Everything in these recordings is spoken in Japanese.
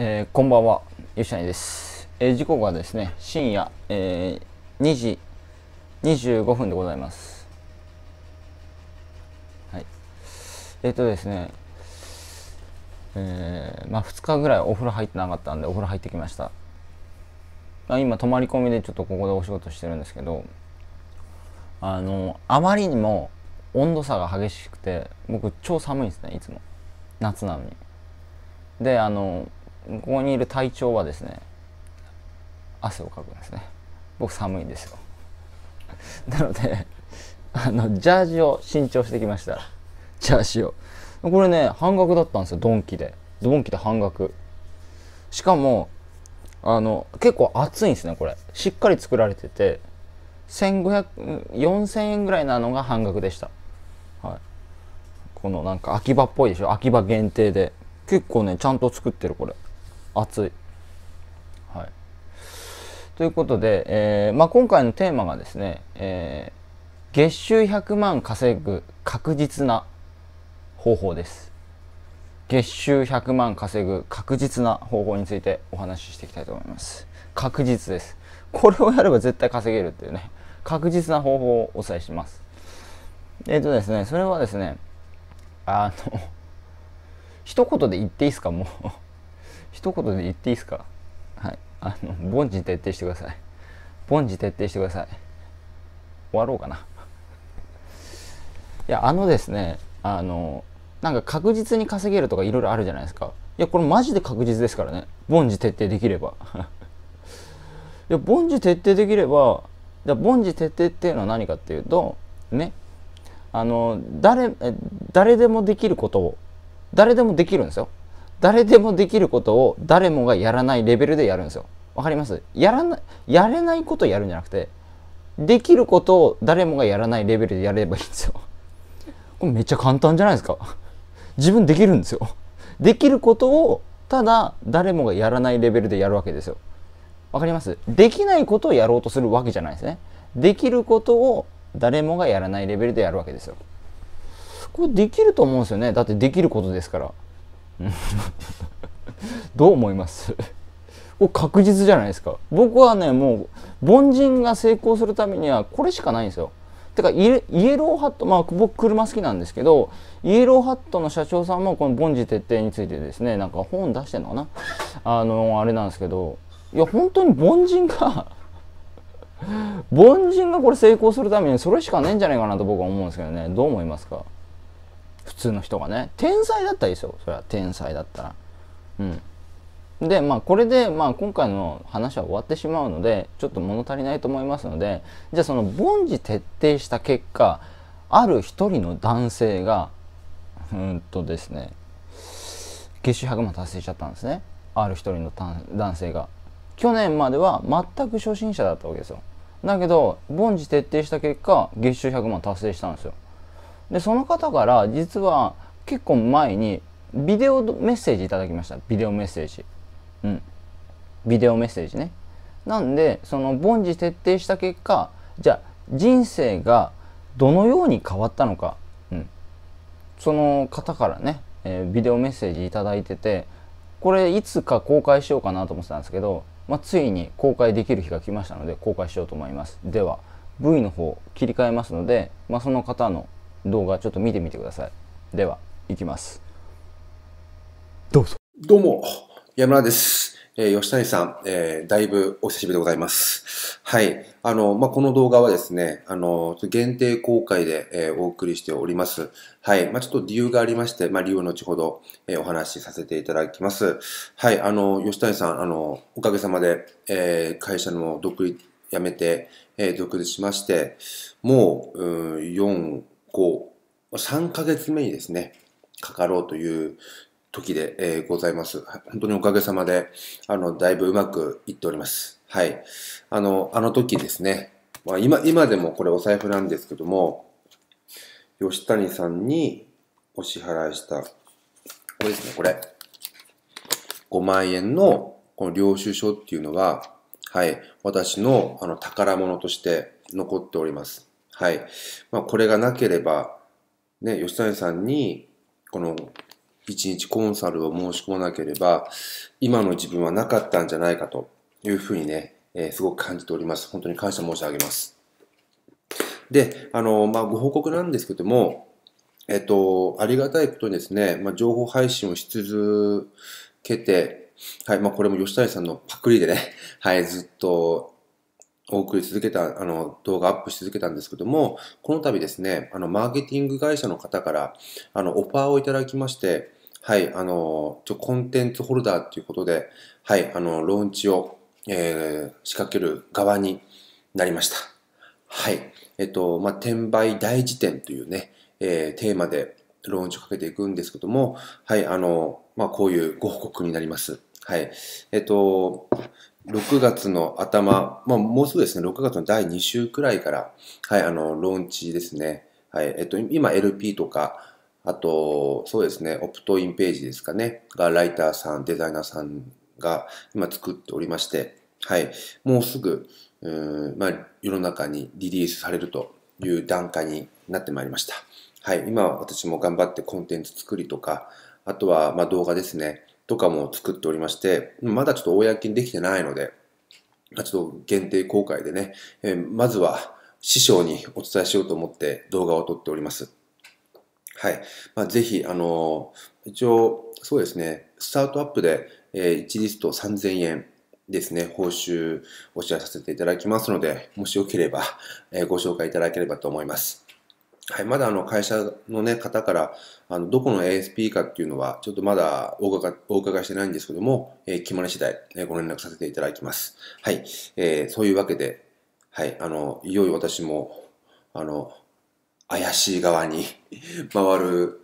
えー、こんばんは、吉谷です。えー、時刻はですね、深夜、えー、2時25分でございます。はい。えっ、ー、とですね、えー、まあ2日ぐらいお風呂入ってなかったんで、お風呂入ってきました。まあ、今、泊まり込みでちょっとここでお仕事してるんですけど、あの、あまりにも温度差が激しくて、僕超寒いんですね、いつも。夏なのに。であのここにいる隊長はですね汗をかくんですね僕寒いんですよ なのであのジャージを新調してきましたジャージをこれね半額だったんですよドンキでドンキで半額しかもあの結構厚いんですねこれしっかり作られてて4000円ぐらいなのが半額でした、はい、このなんか秋葉っぽいでしょ秋葉限定で結構ねちゃんと作ってるこれ熱い。はい、ということで、えー、まあ、今回のテーマがですね、えー、月収100万稼ぐ確実な方法です。月収100万稼ぐ確実な方法についてお話ししていきたいと思います。確実です。これをやれば絶対稼げるっていうね、確実な方法をお伝えします。えっ、ー、とですね、それはですね、あの、一言で言っていいですか、もう一言で言っていいですかはいあの凡事徹底してください凡事徹底してください終わろうかないやあのですねあのなんか確実に稼げるとかいろいろあるじゃないですかいやこれマジで確実ですからね凡事徹底できれば いや凡事徹底できればじゃ凡事徹底っていうのは何かっていうとねあの誰誰でもできることを誰でもできるんですよ誰でもできることを誰もがやらないレベルでやるんですよ。わかりますやらなやれないことやるんじゃなくてできることを誰もがやらないレベルでやればいいんですよ。これめっちゃ簡単じゃないですか。自分できるんですよ。できることをただ誰もがやらないレベルでやるわけですよ。わかりますできないことをやろうとするわけじゃないですね。できることを誰もがやらないレベルでやるわけですよ。これできると思うんですよね。だってできることですから。どう思いますこれ確実じゃないですか僕はねもう凡人が成功するためにはこれしかないんですよてかイエローハットまあ僕車好きなんですけどイエローハットの社長さんもこの凡事徹底についてですねなんか本出してんのかなあのあれなんですけどいや本当に凡人が凡人がこれ成功するためにそれしかねえんじゃないかなと僕は思うんですけどねどう思いますか普通の人がね天才だったらいいですよそれは天才だったらうんでまあこれで、まあ、今回の話は終わってしまうのでちょっと物足りないと思いますのでじゃあその凡事徹底した結果ある一人の男性がうんとですね月収100万達成しちゃったんですねある一人の男性が去年までは全く初心者だったわけですよだけど凡事徹底した結果月収100万達成したんですよでその方から実は結構前にビデオメッセージいただきましたビデオメッセージうんビデオメッセージねなんでその凡事徹底した結果じゃあ人生がどのように変わったのか、うん、その方からね、えー、ビデオメッセージ頂いててこれいつか公開しようかなと思ってたんですけど、まあ、ついに公開できる日が来ましたので公開しようと思いますでは V の方切り替えますので、まあ、その方の動画ちょっと見てみてください。では、いきます。どうぞ。どうも、山田です。えー、吉谷さん、えー、だいぶお久しぶりでございます。はい。あの、まあ、この動画はですね、あの、限定公開で、えー、お送りしております。はい。まあ、ちょっと理由がありまして、まあ、理由を後ほど、えー、お話しさせていただきます。はい。あの、吉谷さん、あの、おかげさまで、えー、会社の独立、辞めて、えー、独立しまして、もう、うん、4、こう、3ヶ月目にですね、かかろうという時で、えー、ございます。本当におかげさまで、あの、だいぶうまくいっております。はい。あの、あの時ですね、まあ、今、今でもこれお財布なんですけども、吉谷さんにお支払いした、これですね、これ。5万円のこの領収書っていうのが、はい、私のあの宝物として残っております。はい。まあ、これがなければ、ね、吉谷さんに、この、一日コンサルを申し込まなければ、今の自分はなかったんじゃないかというふうにね、えー、すごく感じております。本当に感謝申し上げます。で、あの、まあ、ご報告なんですけども、えっと、ありがたいことにですね、まあ、情報配信をし続けて、はい、まあ、これも吉谷さんのパクリでね、はい、ずっとお送り続けた、あの、動画アップし続けたんですけども、この度ですね、あの、マーケティング会社の方から、あの、オファーをいただきまして、はい、あの、ちょ、コンテンツホルダーっていうことで、はい、あの、ローンチを、えー、仕掛ける側になりました。はい。えっと、まあ、転売大辞典というね、えー、テーマでローンチをかけていくんですけども、はい、あの、まあ、こういうご報告になります。はい。えっと、6月の頭、まあ、もうすぐですね、6月の第2週くらいから、はい、あの、ローンチですね。はい、えっと、今 LP とか、あと、そうですね、オプトインページですかね、が、ライターさん、デザイナーさんが今作っておりまして、はい、もうすぐ、うん、まあ、世の中にリリースされるという段階になってまいりました。はい、今私も頑張ってコンテンツ作りとか、あとは、まあ、動画ですね。とかも作っておりまして、まだちょっと公にできてないので、ちょっと限定公開でね、えー、まずは師匠にお伝えしようと思って動画を撮っております。はい。まあ、ぜひ、あのー、一応、そうですね、スタートアップで、えー、1リスト3000円ですね、報酬お知らせさせていただきますので、もしよければ、えー、ご紹介いただければと思います。はい、まだあの会社の、ね、方からあのどこの ASP かっていうのはちょっとまだお伺お伺いしてないんですけども、えー、決まり次第、えー、ご連絡させていただきます。はい、えー、そういうわけで、はい、あのいよいよ私もあの怪しい側に 回る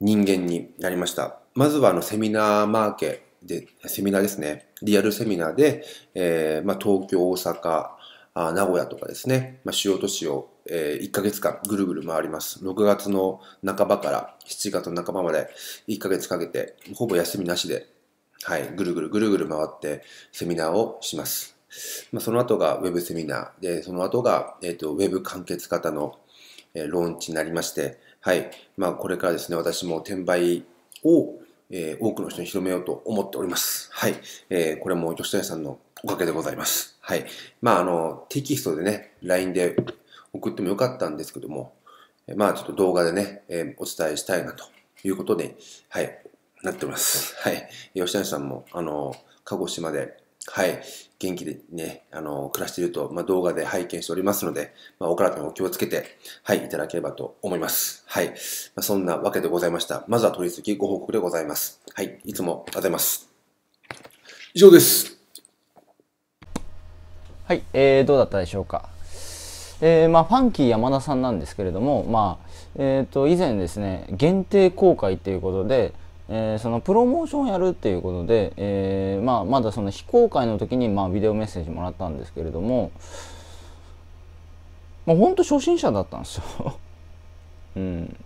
人間になりました。まずはあのセミナーマーケで、セミナーですね、リアルセミナーで、えーまあ、東京、大阪、あ名古屋とかですね、まあ、主要都市を、えー、1ヶ月間ぐるぐる回ります。6月の半ばから7月の半ばまで1ヶ月かけて、ほぼ休みなしで、はい、ぐるぐるぐるぐる回ってセミナーをします。まあ、その後がウェブセミナーで、その後が、えーと、ウェブ完結型の、えー、ローンチになりまして、はい、まあ、これからですね、私も転売を、えー、多くの人に広めようと思っております。はい、えー、これも吉屋さんのおかげでございます。はい。まあ、あの、テキストでね、LINE で送ってもよかったんですけども、まあ、ちょっと動画でね、えー、お伝えしたいなということで、はい、なってます。はい。吉谷さんも、あの、鹿児島で、はい、元気でね、あの、暮らしていると、まあ、動画で拝見しておりますので、まあ、お体にお気をつけて、はい、いただければと思います。はい。まあ、そんなわけでございました。まずは取り続きご報告でございます。はい、いつもありがとうございます。以上です。はい、えー、どうだったでしょうか。えー、まあ、ファンキー山田さんなんですけれども、まあえー、と以前ですね限定公開ということで、えー、そのプロモーションやるっていうことで、えー、まあ、まだその非公開の時に、まあ、ビデオメッセージもらったんですけれども、まあ、本当初心者だったんですよ うん、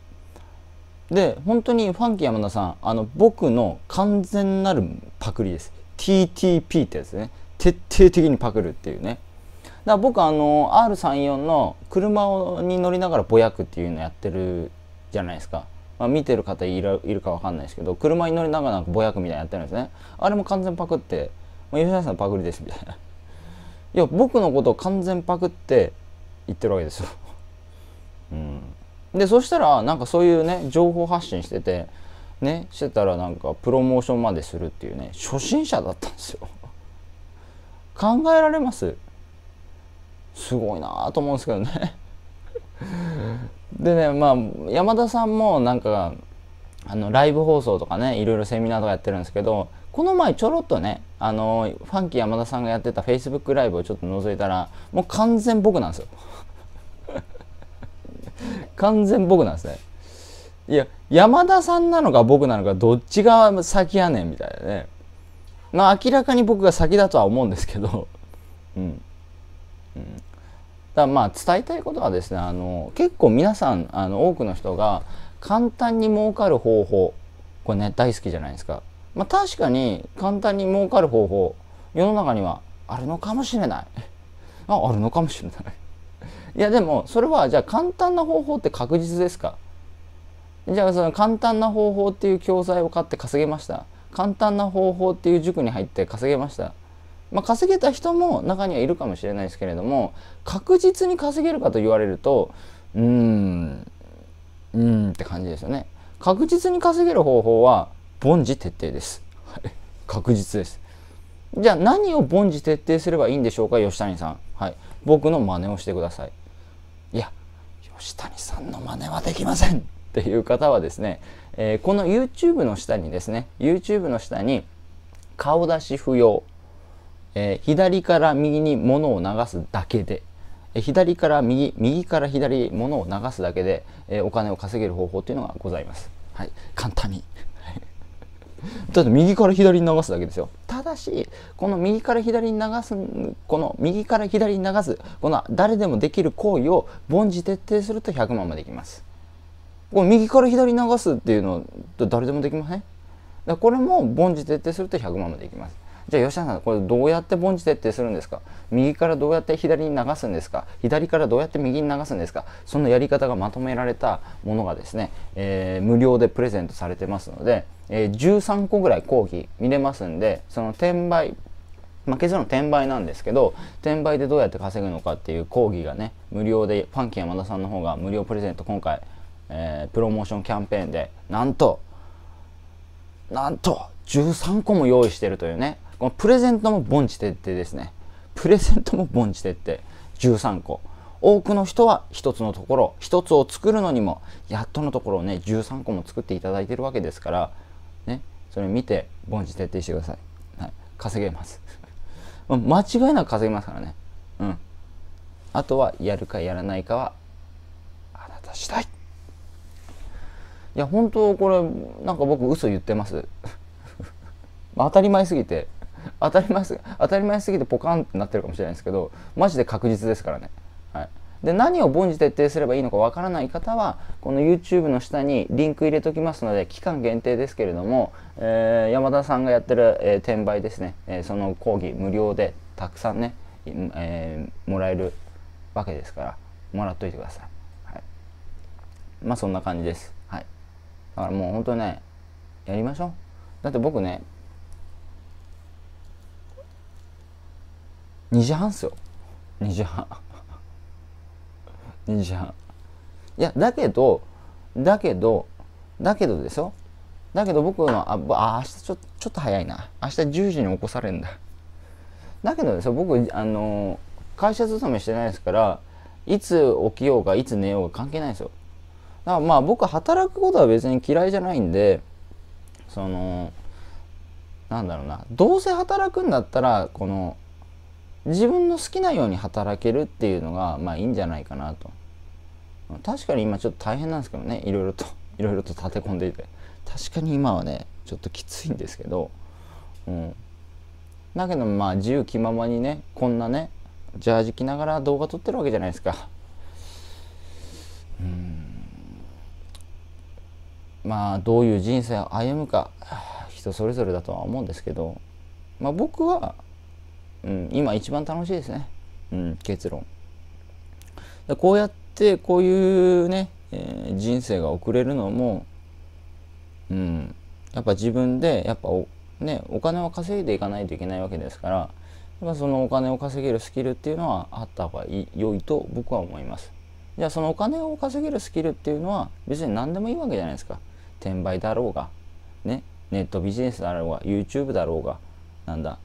で本当にファンキー山田さんあの僕の完全なるパクリです TTP ってやつね徹底的にパクるっていうねだから僕あの R34 の車に乗りながらぼやくっていうのやってるじゃないですか、まあ、見てる方いるかわかんないですけど車に乗りながらぼやくみたいなやってるんですねあれも完全パクって「まあ、吉田さんパクリです」みたいないや僕のことを完全パクって言ってるわけですようんでそしたらなんかそういうね情報発信しててねしてたらなんかプロモーションまでするっていうね初心者だったんですよ考えられますすごいなと思うんですけどね でねまあ山田さんもなんかあのライブ放送とかねいろいろセミナーとかやってるんですけどこの前ちょろっとねあのファンキー山田さんがやってた Facebook ライブをちょっと覗いたらもう完全僕なんですよ 完全僕なんですねいや山田さんなのか僕なのかどっちが先やねんみたいなねまあ明らかに僕が先だとは思うんですけど うん、うん、だまあ伝えたいことはですねあの結構皆さんあの多くの人が簡単に儲かる方法これね大好きじゃないですか、まあ、確かに簡単に儲かる方法世の中にはあるのかもしれない ああるのかもしれない いやでもそれはじゃあ簡単な方法って確実ですかじゃあその簡単な方法っていう教材を買って稼げました簡単な方法っていう塾に入って稼げました。まあ、稼げた人も中にはいるかもしれないですけれども確実に稼げるかと言われるとうーんうーんって感じですよね。確実に稼げる方法は凡事徹底です。確実です。じゃあ何を凡事徹底すればいいんでしょうか吉谷さん。はい。僕の真似をしてください。いや、吉谷さんの真似はできませんっていう方はですねえー、この YouTube の下にですね YouTube の下に顔出し不要、えー、左から右に物を流すだけで、えー、左から右右から左物を流すだけで、えお金を稼げる方法というのがございます、はい、簡単に だって右から左に流すだけですよただしこの右から左に流すこの右から左に流すこの誰でもできる行為を凡事徹底すると100万までいきますこれ右から左流すっていうの誰でもできませんだこれも凡事徹底すると100万までいきますじゃあ吉田さんこれどうやって凡事徹底するんですか右からどうやって左に流すんですか左からどうやって右に流すんですかそのやり方がまとめられたものがですね、えー、無料でプレゼントされてますので、えー、13個ぐらい講義見れますんでその転売負けずの転売なんですけど転売でどうやって稼ぐのかっていう講義がね無料でファンキー山田さんの方が無料プレゼント今回えー、プロモーションキャンペーンでなんとなんと13個も用意してるというねこのプレゼントも凡地徹底ですねプレゼントも凡地徹底13個多くの人は1つのところ1つを作るのにもやっとのところをね13個も作っていただいてるわけですからねそれ見て凡事徹底してください、はい、稼げます 間違いなく稼げますからねうんあとはやるかやらないかはあなた次第いや本当これなんか僕嘘言ってます 当たり前すぎて当たり前す当たり前すぎてポカンってなってるかもしれないですけどマジで確実ですからね、はい、で何を凡事徹底すればいいのかわからない方はこの YouTube の下にリンク入れときますので期間限定ですけれども、えー、山田さんがやってる、えー、転売ですね、えー、その講義無料でたくさんね、えもらえるわけですからもらっといてください、はい、まあそんな感じですだからもう本当ね、やりましょう。だって僕ね、2時半っすよ。2時半。2時半。いや、だけど、だけど、だけどですよ。だけど僕は、あ、あ明日ちょちょっと早いな。明日10時に起こされるんだ。だけどですよ、僕、あの、会社勤めしてないですから、いつ起きようが、いつ寝ようが関係ないですよ。だまあ僕働くことは別に嫌いじゃないんでそのなんだろうなどうせ働くんだったらこの自分の好きなように働けるっていうのがまあいいんじゃないかなと確かに今ちょっと大変なんですけどねいろいろといろいろと立て込んでいて確かに今はねちょっときついんですけど、うん、だけどまあ自由気ままにねこんなねジャージ着ながら動画撮ってるわけじゃないですかまあどういう人生を歩むか人それぞれだとは思うんですけど、まあ、僕は、うん、今一番楽しいですね、うん、結論こうやってこういうね、えー、人生が送れるのも、うん、やっぱ自分でやっぱお,、ね、お金を稼いでいかないといけないわけですからやっぱそのお金を稼げるスキルっていうのはあった方がいい良いと僕は思いますじゃあそのお金を稼げるスキルっていうのは別に何でもいいわけじゃないですか転売だろうが、ね、ネットビジネスだろうが、YouTube だろうが、なんだ、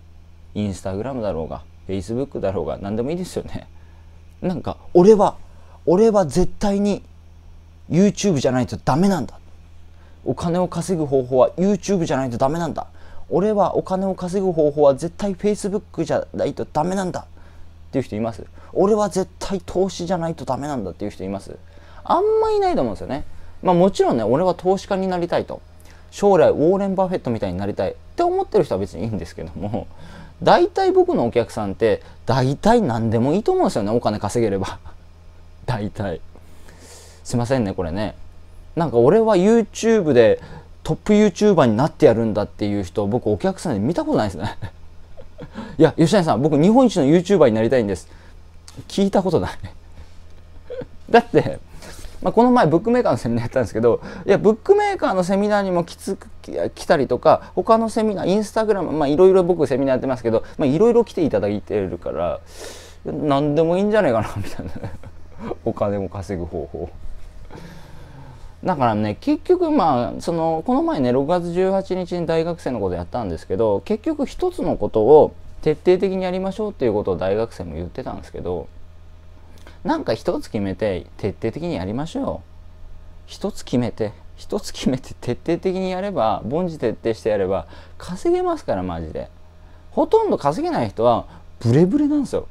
インスタグラムだろうが、Facebook だろうが、何でもいいですよね。なんか、俺は、俺は絶対に YouTube じゃないとダメなんだ。お金を稼ぐ方法は YouTube じゃないとダメなんだ。俺はお金を稼ぐ方法は絶対 Facebook じゃないとダメなんだっていう人います俺は絶対投資じゃないとダメなんだっていう人いますあんまいないと思うんですよね。まあ、もちろんね俺は投資家になりたいと将来ウォーレン・バフェットみたいになりたいって思ってる人は別にいいんですけども大体僕のお客さんって大体何でもいいと思うんですよねお金稼げれば大体すいませんねこれねなんか俺は YouTube でトップ YouTuber になってやるんだっていう人僕お客さんで見たことないですねいや吉谷さん僕日本一の YouTuber になりたいんです聞いたことないだってまあ、この前ブックメーカーのセミナーやったんですけどいやブックメーカーのセミナーにもきつく来たりとか他のセミナーインスタグラムまあいろいろ僕セミナーやってますけどいろいろ来ていただいてるから何でもいいんじゃないかなみたいなお金を稼ぐ方法。だからね結局まあそのこの前ね6月18日に大学生のことやったんですけど結局一つのことを徹底的にやりましょうっていうことを大学生も言ってたんですけどなんか一つ決めて徹底的にやりましょう一つ決めて、一つ決めて徹底的にやれば、凡事徹底してやれば、稼げますから、マジで。ほとんど稼げない人は、ブレブレなんですよ。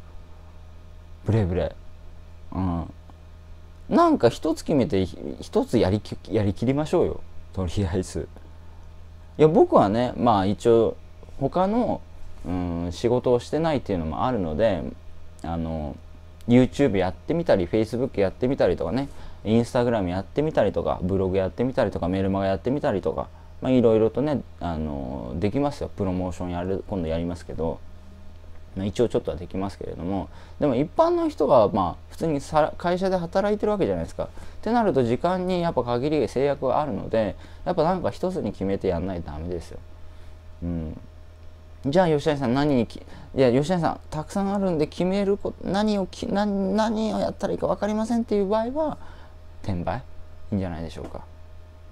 ブレブレ。うん。なんか一つ決めて、一つやりき、やりきりましょうよ。とりあえず。いや、僕はね、まあ一応、他の、うん、仕事をしてないっていうのもあるので、あの、YouTube やってみたり Facebook やってみたりとかね Instagram やってみたりとかブログやってみたりとかメルマガやってみたりとかいろいろとねあのできますよプロモーションやる今度やりますけど、まあ、一応ちょっとはできますけれどもでも一般の人がまあ普通に会社で働いてるわけじゃないですかってなると時間にやっぱ限り制約があるのでやっぱなんか一つに決めてやんないとダメですよ。うんじゃあ吉谷さん何にきいや吉谷さんたくさんあるんで決めること何をき何何をやったらいいか分かりませんっていう場合は転売いいんじゃないでしょうか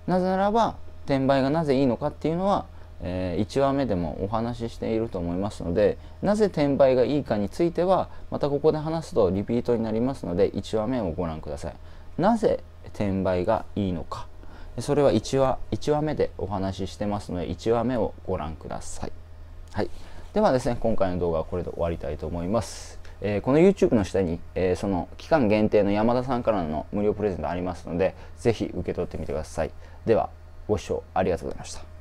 なぜならば転売がなぜいいのかっていうのは、えー、1話目でもお話ししていると思いますのでなぜ転売がいいかについてはまたここで話すとリピートになりますので1話目をご覧くださいなぜ転売がいいのかそれは1話 ,1 話目でお話ししてますので1話目をご覧くださいはい、ではですね今回の動画はこれで終わりたいと思います、えー、この YouTube の下に、えー、その期間限定の山田さんからの無料プレゼントありますので是非受け取ってみてくださいではご視聴ありがとうございました